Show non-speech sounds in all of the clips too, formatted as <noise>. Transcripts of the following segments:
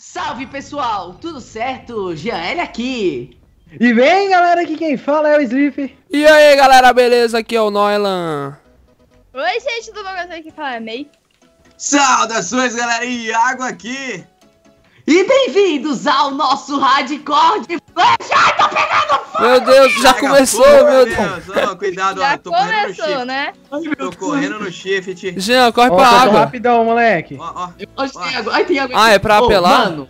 Salve pessoal, tudo certo? Jean é aqui. E bem galera, aqui quem fala é o Sleep. E aí galera, beleza? Aqui é o Noilan. Oi gente, tudo bom? Quem aqui fala é May. Saudações galera, Iago aqui. E bem-vindos ao nosso Radicorde Flash. Ai, tô pegando meu Deus, já começou, meu Deus. Deus. Oh, cuidado, já ó, tô começou, correndo né? Tô correndo né? no shift. Jean, corre ó, pra tá água. rapidão, moleque. Ó, ó. ó. Tem água. Ai, tem água. Ah, é pra oh, apelar? Mano,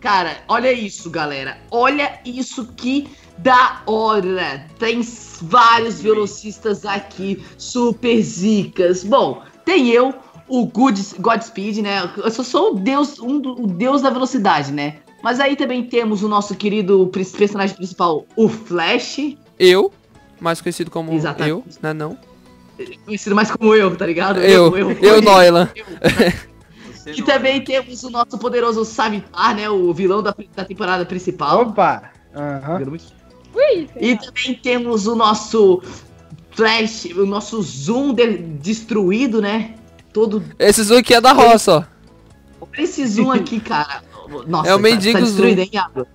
cara, olha isso, galera. Olha isso que da hora. Tem vários velocistas aqui, super zicas. Bom, tem eu, o Good, Godspeed, né? Eu sou, sou o deus, um, o deus da velocidade, né? Mas aí também temos o nosso querido personagem principal, o Flash. Eu, mais conhecido como Exatamente. eu, né? Não. Conhecido mais como eu, tá ligado? Eu, eu, eu, eu, eu <laughs> E não também é. temos o nosso poderoso Savitar, né? O vilão da, da temporada principal. Opa! Uhum. e também temos o nosso Flash, o nosso Zoom de, destruído, né? Todo. Esse Zoom aqui é da roça, ó. Esse Zoom aqui, cara. Nossa, é o tá mendigo tá, tá destruído, hein, Iago?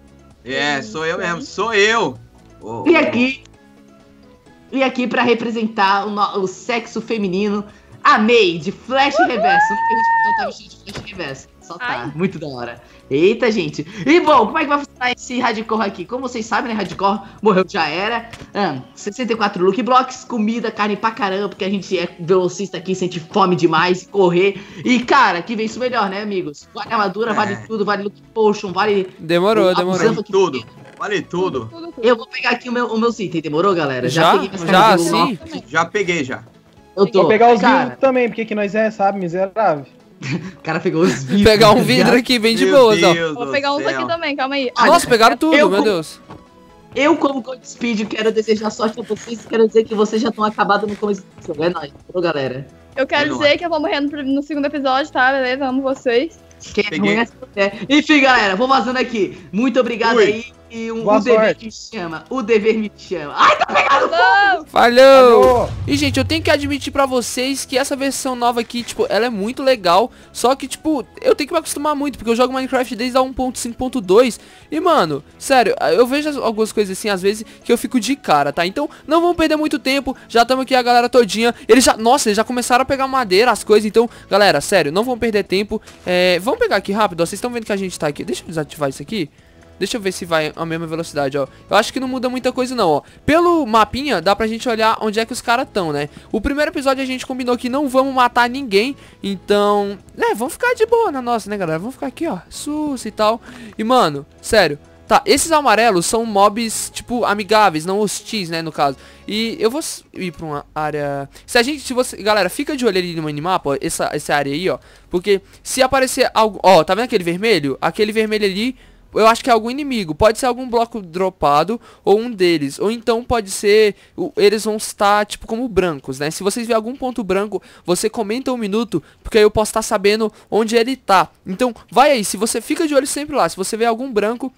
É, sou eu mesmo, sou eu! Oh. E aqui. E aqui para representar o, o, sexo feminino, a May, de Flash Uhul! Reverso. eu tava de Flash Reverso. Só tá. Ai. Muito da hora. Eita, gente. E bom, como é que vai tá esse hardcore aqui. Como vocês sabem, né? Hardcore morreu já era. Ah, 64 look blocks, comida, carne pra caramba, porque a gente é velocista aqui, sente fome demais, correr. E, cara, que vem isso melhor, né, amigos? Vale armadura, é. vale tudo, vale look potion, vale. Demorou, demorou. Vale tudo. Vale tudo. tudo. Eu vou pegar aqui o meu, o meu item, demorou, galera? Já, já peguei Já, sim. já peguei já. Eu tô. Vou pegar os cara... também, porque que nós é, sabe, miserável. <laughs> o cara pegou os vidros. Pegar um tá vidro aqui bem de boa ó. Então. Vou pegar uns aqui também, calma aí. Ah, Nossa, pegaram tudo, meu como, Deus. Eu, como Godspeed, quero desejar sorte a vocês quero dizer que vocês já estão acabados no começo do É nóis, falou, galera. É eu quero é dizer nóis. que eu vou morrendo no, segundo episódio, tá? Beleza? Amo vocês. Quem É ruim é Enfim, galera, vou vazando aqui. Muito obrigado Ui. aí. E um, Boa o sorte. dever me chama. O dever me chama. Ai, tá pegando Não. fogo! Falhou. E, gente, eu tenho que admitir pra vocês que essa versão nova aqui, tipo, ela é muito legal. Só que, tipo, eu tenho que me acostumar muito, porque eu jogo Minecraft desde a 1.5.2. E, mano, sério, eu vejo algumas coisas assim, às vezes, que eu fico de cara, tá? Então, não vamos perder muito tempo. Já estamos aqui a galera todinha. Eles já... Nossa, eles já começaram a pegar madeira, as coisas. Então, galera, sério, não vamos perder tempo. É, vamos pegar aqui rápido, Vocês estão vendo que a gente tá aqui. Deixa eu desativar isso aqui. Deixa eu ver se vai a mesma velocidade, ó. Eu acho que não muda muita coisa não, ó. Pelo mapinha, dá pra gente olhar onde é que os caras estão, né? O primeiro episódio a gente combinou que não vamos matar ninguém. Então, né, vamos ficar de boa na nossa, né, galera? Vamos ficar aqui, ó, sus e tal. E, mano, sério... Tá, esses amarelos são mobs, tipo, amigáveis, não hostis, né, no caso. E eu vou ir pra uma área... Se a gente, se você... Galera, fica de olho ali no minimapa, ó, essa, essa área aí, ó. Porque se aparecer algo... Ó, tá vendo aquele vermelho? Aquele vermelho ali eu acho que é algum inimigo. Pode ser algum bloco dropado ou um deles. Ou então pode ser. Eles vão estar, tipo, como brancos, né? Se vocês verem algum ponto branco, você comenta um minuto, porque aí eu posso estar sabendo onde ele tá. Então, vai aí. Se você fica de olho sempre lá, se você vê algum branco,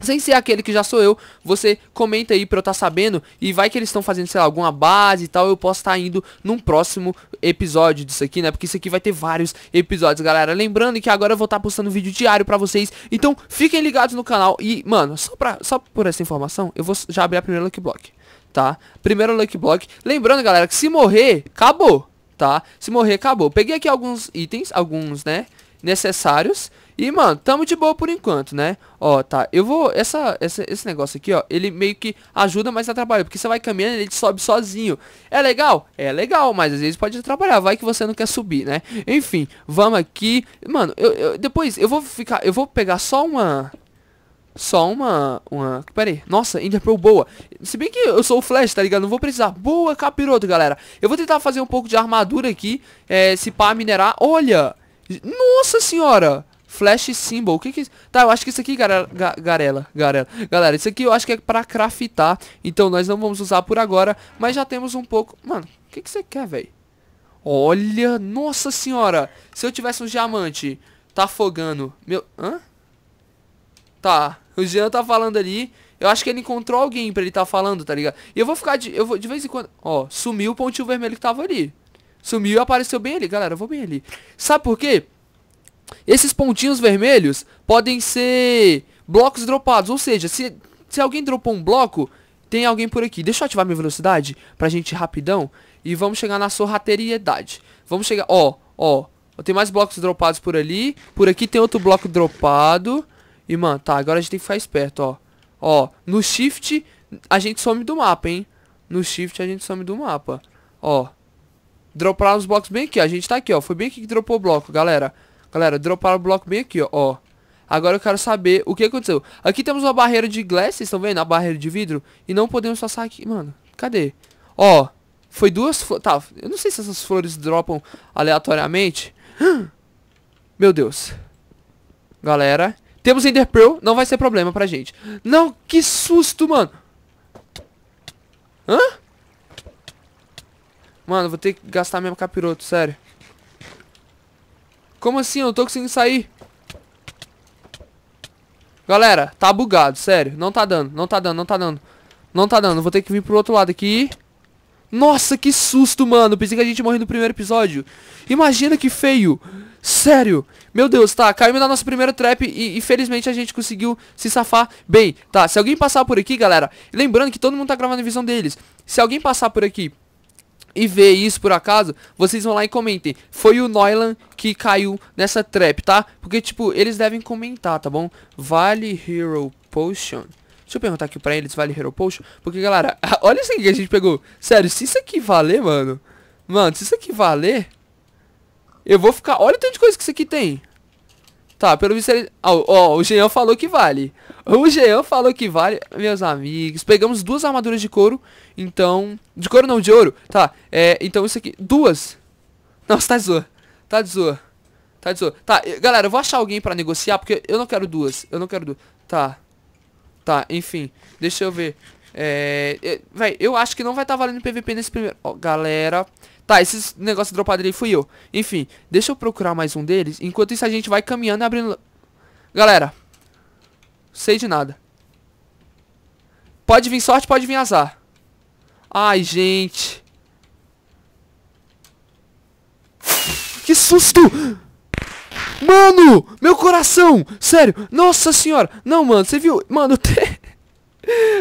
sem ser aquele que já sou eu, você comenta aí pra eu estar tá sabendo e vai que eles estão fazendo, sei lá, alguma base e tal, eu posso estar tá indo num próximo episódio disso aqui, né? Porque isso aqui vai ter vários episódios, galera. Lembrando que agora eu vou estar tá postando vídeo diário pra vocês, então fiquem ligados no canal e, mano, só, pra, só por essa informação, eu vou já abrir a primeira Lucky Block, tá? Primeiro Lucky Block. Lembrando, galera, que se morrer, acabou, tá? Se morrer, acabou. Peguei aqui alguns itens, alguns, né, necessários e, mano, tamo de boa por enquanto, né? Ó, tá, eu vou... Essa, essa, esse negócio aqui, ó, ele meio que ajuda, mas atrapalha. Porque você vai caminhando ele sobe sozinho. É legal? É legal, mas às vezes pode atrapalhar. Vai que você não quer subir, né? Enfim, vamos aqui. Mano, eu, eu depois eu vou ficar... Eu vou pegar só uma... Só uma... uma... Pera aí. Nossa, Interpro boa. Se bem que eu sou o Flash, tá ligado? Não vou precisar. Boa, capiroto, galera. Eu vou tentar fazer um pouco de armadura aqui. É, se pá, minerar. Olha! Nossa senhora! Flash Symbol. O que que... Tá, eu acho que isso aqui, garela, ga, garela, garela. Galera, isso aqui eu acho que é pra craftar. Então nós não vamos usar por agora. Mas já temos um pouco... Mano, o que que você quer, velho? Olha, nossa senhora. Se eu tivesse um diamante... Tá afogando. Meu... Hã? Tá. O Jean tá falando ali. Eu acho que ele encontrou alguém pra ele tá falando, tá ligado? E eu vou ficar de... Eu vou de vez em quando... Ó, sumiu o pontinho vermelho que tava ali. Sumiu e apareceu bem ali. Galera, eu vou bem ali. Sabe por quê? Esses pontinhos vermelhos podem ser blocos dropados, ou seja, se, se alguém dropou um bloco, tem alguém por aqui. Deixa eu ativar minha velocidade pra gente ir rapidão e vamos chegar na sorrateriedade. Vamos chegar, ó, ó, tem mais blocos dropados por ali, por aqui tem outro bloco dropado. E, mano, tá, agora a gente tem que ficar esperto, ó. Ó, no shift a gente some do mapa, hein. No shift a gente some do mapa, ó. Droparam os blocos bem aqui, ó. A gente tá aqui, ó. Foi bem aqui que dropou o bloco, galera. Galera, droparam o bloco bem aqui, ó. ó. Agora eu quero saber o que aconteceu. Aqui temos uma barreira de glass, vocês estão vendo? A barreira de vidro. E não podemos passar aqui. Mano, cadê? Ó, foi duas flores. Tá, eu não sei se essas flores dropam aleatoriamente. <gasps> Meu Deus. Galera. Temos Ender Pearl, não vai ser problema pra gente. Não, que susto, mano. Hã? Mano, vou ter que gastar mesmo capiroto, sério. Como assim? Eu não tô conseguindo sair. Galera, tá bugado, sério. Não tá dando, não tá dando, não tá dando. Não tá dando, vou ter que vir pro outro lado aqui. Nossa, que susto, mano. Pensei que a gente morreu no primeiro episódio. Imagina que feio. Sério. Meu Deus, tá. Caímos na nossa primeira trap e, infelizmente a gente conseguiu se safar bem. Tá, se alguém passar por aqui, galera. Lembrando que todo mundo tá gravando a visão deles. Se alguém passar por aqui e ver isso por acaso, vocês vão lá e comentem. Foi o Noilan que caiu nessa trap, tá? Porque, tipo, eles devem comentar, tá bom? Vale Hero Potion. Deixa eu perguntar aqui pra eles, vale Hero Potion? Porque, galera, <laughs> olha isso aqui que a gente pegou. Sério, se isso aqui valer, mano... Mano, se isso aqui valer... Eu vou ficar... Olha o tanto de coisa que isso aqui tem. Tá, pelo visto ele... Ah, ó, o Jean falou que vale. O Jean falou que vale, meus amigos. Pegamos duas armaduras de couro, então... De couro não, de ouro. Tá, é, então isso aqui... Duas. Nossa, tá de zoa. Tá de zoa. Tá de zoa. Tá, galera, eu vou achar alguém pra negociar, porque eu não quero duas. Eu não quero duas. Tá. Tá, enfim. Deixa eu ver. É, é, véi, eu acho que não vai estar tá valendo PVP nesse primeiro... Ó, galera... Tá, esses negócios dropados ali fui eu. Enfim, deixa eu procurar mais um deles. Enquanto isso a gente vai caminhando e abrindo... Galera, sei de nada. Pode vir sorte, pode vir azar. Ai, gente. Que susto! Mano, meu coração! Sério, nossa senhora! Não, mano, você viu? Mano, <laughs> eu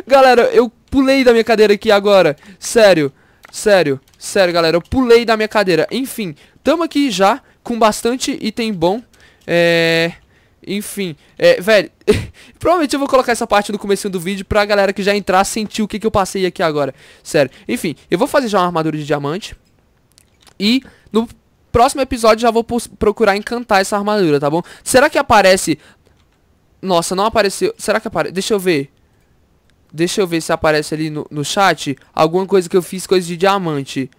Galera, eu pulei da minha cadeira aqui agora. Sério, sério, sério, galera. Eu pulei da minha cadeira. Enfim, tamo aqui já com bastante item bom. É... Enfim, é, velho, <laughs> provavelmente eu vou colocar essa parte no começo do vídeo pra galera que já entrar sentir o que, que eu passei aqui agora. Sério. Enfim, eu vou fazer já uma armadura de diamante. E no próximo episódio já vou procurar encantar essa armadura, tá bom? Será que aparece... Nossa, não apareceu... Será que aparece... Deixa eu ver... Deixa eu ver se aparece ali no, no chat. Alguma coisa que eu fiz, coisa de diamante.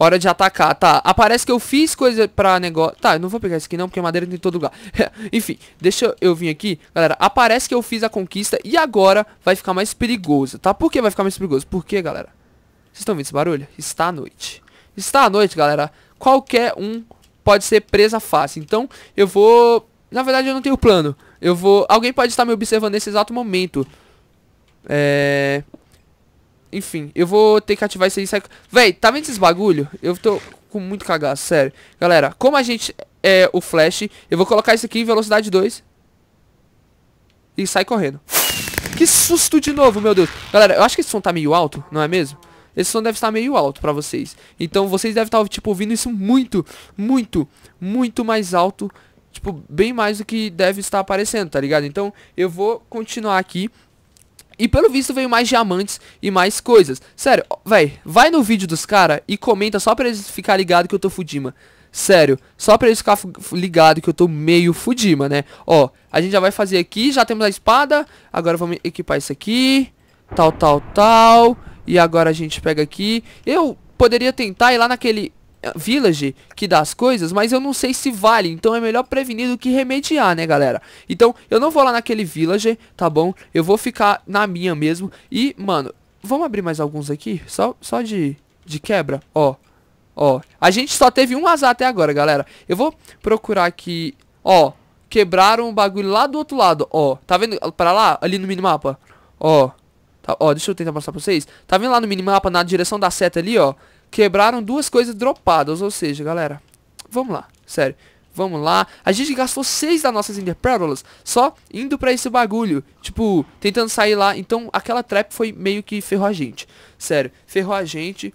Hora de atacar, tá. Aparece que eu fiz coisa pra negócio... Tá, eu não vou pegar isso aqui não, porque madeira tem em todo lugar. <laughs> Enfim, deixa eu, eu vir aqui. Galera, aparece que eu fiz a conquista e agora vai ficar mais perigoso, tá? Por que vai ficar mais perigoso? Por que, galera? Vocês estão vendo esse barulho? Está à noite. Está à noite, galera. Qualquer um pode ser presa fácil. Então, eu vou... Na verdade, eu não tenho plano. Eu vou... Alguém pode estar me observando nesse exato momento. É... Enfim, eu vou ter que ativar esse... Véi, tá vendo esses bagulho? Eu tô com muito cagaço, sério. Galera, como a gente é o flash, eu vou colocar isso aqui em velocidade 2. E sai correndo. Que susto de novo, meu Deus. Galera, eu acho que esse som tá meio alto, não é mesmo? Esse som deve estar meio alto pra vocês. Então vocês devem estar, tipo, ouvindo isso muito, muito, muito mais alto tipo, bem mais do que deve estar aparecendo, tá ligado? Então, eu vou continuar aqui. E pelo visto veio mais diamantes e mais coisas. Sério, véi, vai no vídeo dos caras e comenta só pra eles ficar ligado que eu tô Fudima. Sério, só pra eles ficarem ligados que eu tô meio Fudima, né? Ó, a gente já vai fazer aqui, já temos a espada. Agora vamos equipar isso aqui. Tal, tal, tal. E agora a gente pega aqui. Eu poderia tentar ir lá naquele eh, village que dá as coisas, mas eu não sei se vale, então é melhor prevenir do que remediar, né, galera? Então, eu não vou lá naquele village, tá bom? Eu vou ficar na minha mesmo e, mano, vamos abrir mais alguns aqui? Só, só de, de quebra, ó, ó. A gente só teve um azar até agora, galera. Eu vou procurar aqui, ó, quebraram o bagulho lá do outro lado, ó. Tá vendo pra lá, ali no minimapa? Ó, tá, ó, deixa eu tentar mostrar pra vocês. Tá vendo lá no minimapa, na direção da seta ali, ó? quebraram duas coisas dropadas. Ou seja, galera, vamos lá, sério. Vamos lá. A gente gastou seis das nossas Interpérolas só indo pra esse bagulho. Tipo, tentando sair lá. Então, aquela trap foi meio que ferrou a gente. Sério, ferrou a gente.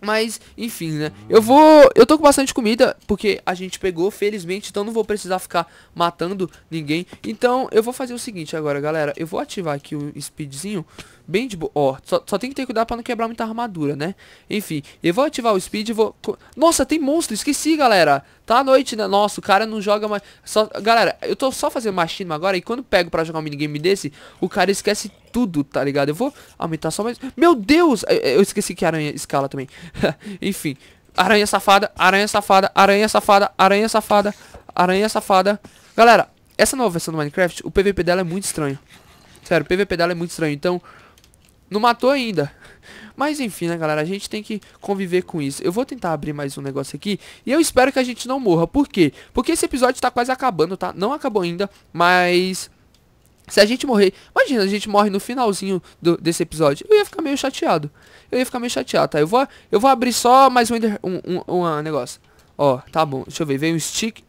Mas, enfim, né? Eu vou... Eu tô com bastante comida, porque a gente pegou, felizmente. Então, não vou precisar ficar matando ninguém. Então, eu vou fazer o seguinte agora, galera. Eu vou ativar aqui o speedzinho Bem de boa. Ó, só, só tem que ter cuidado pra não quebrar muita armadura, né? Enfim, eu vou ativar o speed e vou... Nossa, tem monstro, esqueci, galera. Tá à noite, né? Nossa, o cara não joga mais... Só... Galera, eu tô só fazendo machismo agora e quando pego pra jogar um minigame desse, o cara esquece tudo, tá ligado? Eu vou aumentar só mais... Meu Deus! Eu esqueci que aranha escala também. <laughs> Enfim, aranha safada, aranha safada, aranha safada, aranha safada, aranha safada. Galera, essa nova versão do Minecraft, o PVP dela é muito estranho. Sério, o PVP dela é muito estranho, então não matou ainda. Mas enfim, né, galera? A gente tem que conviver com isso. Eu vou tentar abrir mais um negócio aqui. E eu espero que a gente não morra. Por quê? Porque esse episódio tá quase acabando, tá? Não acabou ainda, mas... Se a gente morrer, imagina, a gente morre no finalzinho do, desse episódio, eu ia ficar meio chateado. Eu ia ficar meio chateado, tá? Eu vou, eu vou abrir só mais um, um, um, um ah, negócio. Ó, tá bom, deixa eu ver, veio um stick.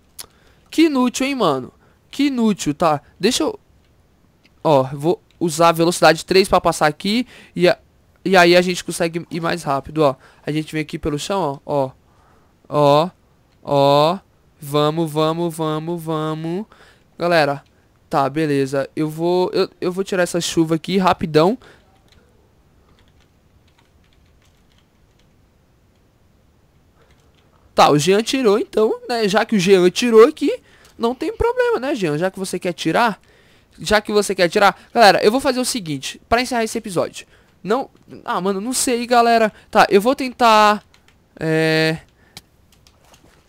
Que inútil, hein, mano? Que inútil, tá? Deixa eu... Ó, vou usar velocidade 3 para passar aqui. E, e aí a gente consegue ir mais rápido, ó. A gente vem aqui pelo chão, ó. Ó. Ó. Ó. Vamos, vamos, vamos, vamos. Galera, tá, beleza. Eu vou, eu, eu vou tirar essa chuva aqui rapidão. Tá, o Jean tirou então, né? Já que o Jean tirou aqui, não tem problema, né, Jean? Já que você quer tirar, já que você quer tirar, galera, eu vou fazer o seguinte, para encerrar esse episódio. Não, ah, mano, não sei, galera. Tá, eu vou tentar é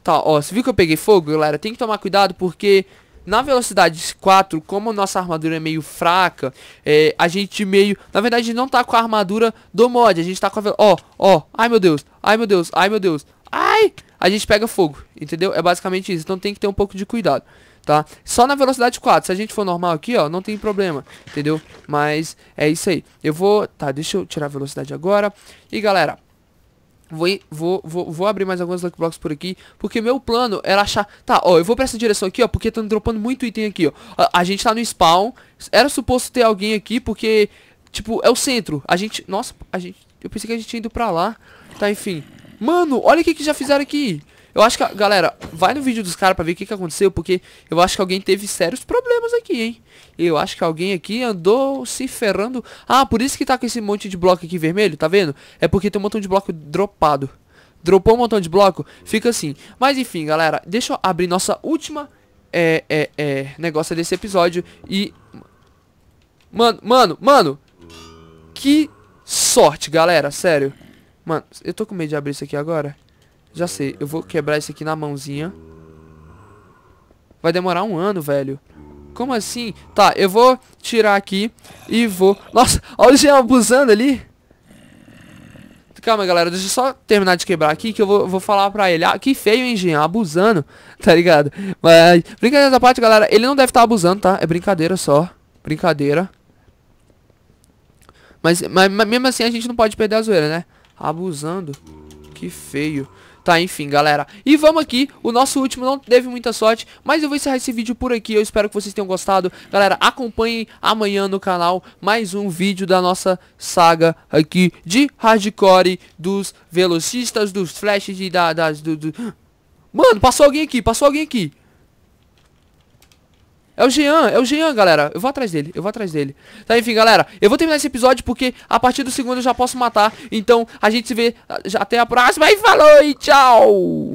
Tá, ó, você viu que eu peguei fogo, galera? Tem que tomar cuidado porque na velocidade 4, como nossa armadura é meio fraca, é, a gente meio... Na verdade, não tá com a armadura do mod, a gente tá com a... Ó, ó, ai meu Deus, ai meu Deus, ai meu Deus, ai! A gente pega fogo, entendeu? É basicamente isso, então tem que ter um pouco de cuidado tá? Só na velocidade 4. Se a gente for normal aqui, ó, não tem problema, entendeu? Mas é isso aí. Eu vou... Tá, deixa eu tirar a velocidade agora. E, galera, Vou, vou, vou, vou, abrir mais alguns Lucky Blocks por aqui, porque meu plano era achar... Tá, ó, eu vou pra essa direção aqui, ó, porque estão dropando muito item aqui, ó. A, a, gente tá no spawn, era suposto ter alguém aqui, porque, tipo, é o centro. A gente... Nossa, a gente... Eu pensei que a gente tinha ido pra lá. Tá, enfim. Mano, olha o que, que já fizeram aqui. Eu acho que, galera, vai no vídeo dos caras pra ver o que, que aconteceu, porque eu acho que alguém teve sérios problemas aqui, hein? Eu acho que alguém aqui andou se ferrando. Ah, por isso que tá com esse monte de bloco aqui vermelho, tá vendo? É porque tem um montão de bloco dropado. Dropou um montão de bloco, fica assim. Mas enfim, galera, deixa eu abrir nossa última é, é, é, negócio desse episódio e... Mano, mano, mano! Que sorte, galera, sério. Mano, eu tô com medo de abrir isso aqui agora. Já sei, eu vou quebrar isso aqui na mãozinha. Vai demorar um ano, velho. Como assim? Tá, eu vou tirar aqui e vou... Nossa, olha o Jean abusando ali. Calma, galera, deixa eu só terminar de quebrar aqui que eu vou, vou falar pra ele. Ah, que feio, hein, Jean? Abusando, <laughs> tá ligado? Mas, brincadeira da parte, galera, ele não deve estar tá abusando, tá? É brincadeira só. Brincadeira. Mas, mas, mas mesmo assim a gente não pode perder a zoeira, né? Abusando. Que feio. Tá, enfim, galera. E vamos aqui. O nosso último não teve muita sorte, mas eu vou encerrar esse vídeo por aqui. Eu espero que vocês tenham gostado. Galera, acompanhem amanhã no canal mais um vídeo da nossa saga aqui de hardcore dos velocistas, dos flashes e da, das... Do, do... Mano, passou alguém aqui, passou alguém aqui. É o Jean, é o Jean, galera. Eu vou atrás dele, eu vou atrás dele. Tá, enfim, galera. Eu vou terminar esse episódio porque a partir do segundo eu já posso matar. Então, a gente se vê ah, até a próxima e falou e tchau!